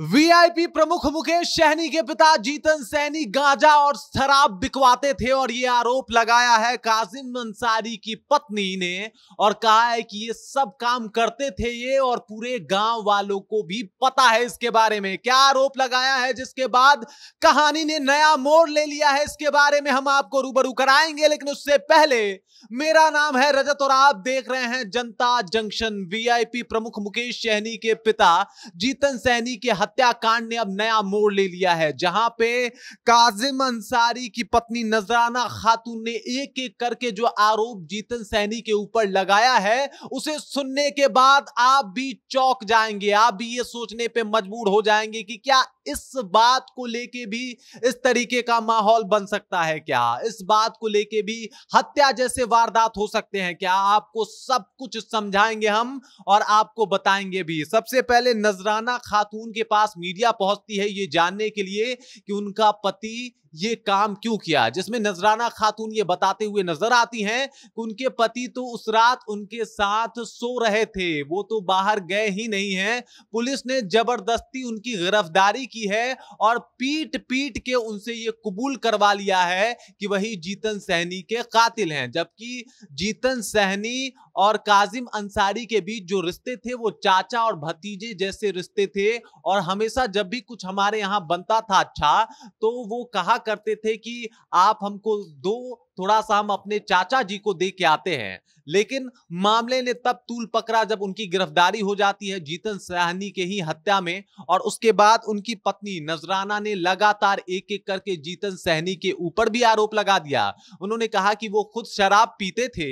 VIP प्रमुख मुकेश सहनी के पिता जीतन सहनी गांजा और शराब बिकवाते थे और ये आरोप लगाया है काजिम अंसारी की पत्नी ने और कहा है कि ये सब काम करते थे ये और पूरे गांव वालों को भी पता है इसके बारे में क्या आरोप लगाया है जिसके बाद कहानी ने नया मोड़ ले लिया है इसके बारे में हम आपको रूबरू कराएंगे लेकिन उससे पहले मेरा नाम है रजत और आप देख रहे हैं जनता जंक्शन वी प्रमुख मुकेश सहनी के पिता जीतन सहनी के हत्याकांड ने अब नया मोड़ ले लिया है जहां पे काजिम अंसारी की पत्नी नजराना खातून ने एक एक करके जो आरोप जीतन सैनी के ऊपर लगाया है उसे सुनने के बाद आप भी चौक जाएंगे आप भी ये सोचने पे मजबूर हो जाएंगे कि क्या इस बात को लेके भी इस तरीके का माहौल बन सकता है क्या इस बात को लेके भी हत्या जैसे वारदात हो सकते हैं क्या आपको सब कुछ समझाएंगे हम और आपको बताएंगे भी सबसे पहले नजराना खातून के पास मीडिया पहुंचती है ये जानने के लिए कि उनका पति ये काम क्यों किया जिसमें नजराना खातून ये बताते हुए नजर आती हैं कि उनके पति तो उस रात उनके साथ सो रहे थे वो तो बाहर गए ही नहीं हैं पुलिस ने जबरदस्ती उनकी गिरफ्तारी की है और पीट पीट के उनसे ये कबूल करवा लिया है कि वही जीतन सहनी के कातिल हैं जबकि जीतन सहनी और काजिम अंसारी के बीच जो रिश्ते थे वो चाचा और भतीजे जैसे रिश्ते थे और हमेशा जब भी कुछ हमारे यहाँ बनता था अच्छा तो वो कहा करते थे कि आप हमको दो थोड़ा सा हम अपने चाचा जी को दे के आते हैं लेकिन मामले ने तब तूल पकड़ा जब उनकी गिरफ्तारी हो जाती है जीतन सहनी के ही हत्या में और उसके बाद उनकी पत्नी नजराना ने लगातार एक एक करके जीतन सहनी के ऊपर भी आरोप लगा दिया उन्होंने कहा कि वो खुद शराब पीते थे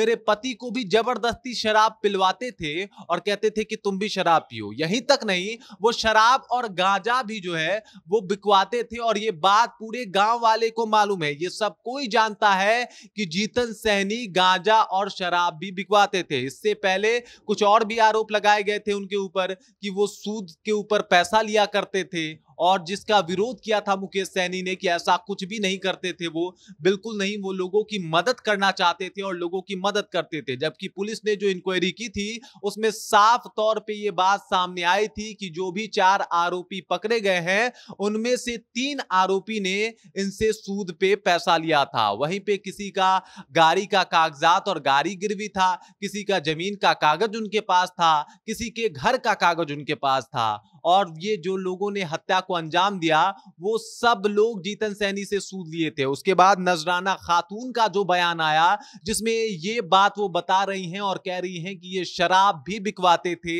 मेरे पति को भी जबरदस्ती शराब पिलवाते थे और कहते थे कि तुम भी शराब पियो यहीं तक नहीं वो शराब और गांजा भी जो है वो बिकवाते थे और ये बात पूरे गांव वाले को मालूम है ये सब कोई जानता लगता है कि जीतन सहनी गांजा और शराब भी बिकवाते थे इससे पहले कुछ और भी आरोप लगाए गए थे उनके ऊपर कि वो सूद के ऊपर पैसा लिया करते थे और जिसका विरोध किया था मुकेश सैनी ने कि ऐसा कुछ भी नहीं करते थे वो बिल्कुल नहीं वो लोगों की मदद करना चाहते थे और लोगों की मदद करते थे जबकि पुलिस ने जो इंक्वायरी की थी उसमें साफ तौर पे ये बात सामने आई थी कि जो भी चार आरोपी पकड़े गए हैं उनमें से तीन आरोपी ने इनसे सूद पे पैसा लिया था वहीं पे किसी का गाड़ी का कागजात और गाड़ी गिरवी था किसी का जमीन का कागज उनके पास था किसी के घर का कागज उनके पास था और ये जो लोगों ने हत्या को अंजाम दिया वो सब लोग जीतन सैनी से सूद लिए थे उसके बाद नजराना खातून का जो बयान आया जिसमें ये बात वो बता रही हैं और कह रही हैं कि ये शराब भी बिकवाते थे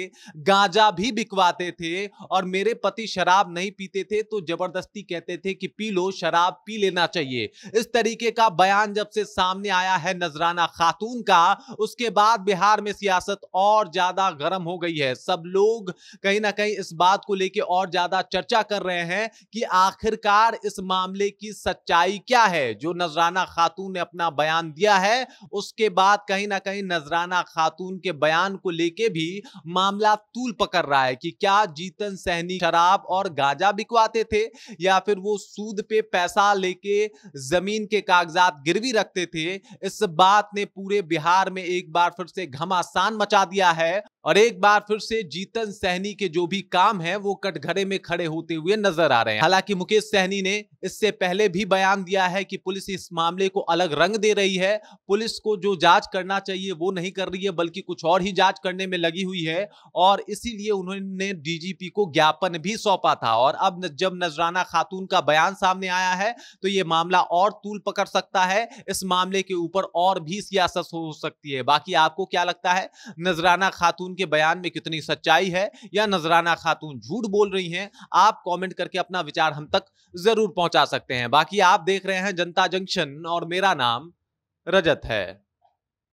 गांजा भी बिकवाते थे और मेरे पति शराब नहीं पीते थे तो जबरदस्ती कहते थे कि पी लो शराब पी लेना चाहिए इस तरीके का बयान जब से सामने आया है नजराना खातून का उसके बाद बिहार में सियासत और ज्यादा गर्म हो गई है सब लोग कहीं ना कहीं इस बात बात को लेकर और ज्यादा चर्चा कर रहे हैं कि आखिरकार इस मामले की सच्चाई क्या है जो नजराना खातून ने अपना बयान दिया है उसके बाद कहीं ना कहीं नजराना खातून के बयान को लेके भी मामला तूल पकड़ रहा है कि क्या जीतन सहनी शराब और गाजा बिकवाते थे या फिर वो सूद पे पैसा लेके जमीन के कागजात गिरवी रखते थे इस बात ने पूरे बिहार में एक बार फिर से घमासान मचा दिया है और एक बार फिर से जीतन सहनी के जो भी काम है वो कटघरे में खड़े होते हुए नजर आ रहे हैं हालांकि मुकेश सहनी ने इससे पहले भी बयान दिया है कि पुलिस इस मामले को अलग रंग दे रही है पुलिस को जो जांच करना चाहिए वो नहीं कर रही है बल्कि कुछ और ही जांच करने में लगी हुई है और इसीलिए उन्होंने डीजीपी को ज्ञापन भी सौंपा था और अब जब नजराना खातून का बयान सामने आया है तो ये मामला और तूल पकड़ सकता है इस मामले के ऊपर और भी सियासत हो सकती है बाकी आपको क्या लगता है नजराना खातून के बयान में कितनी सच्चाई है या नजराना खातून झूठ बोल रही हैं आप कमेंट करके अपना विचार हम तक जरूर पहुंचा सकते हैं बाकी आप देख रहे हैं जनता जंक्शन और मेरा नाम रजत है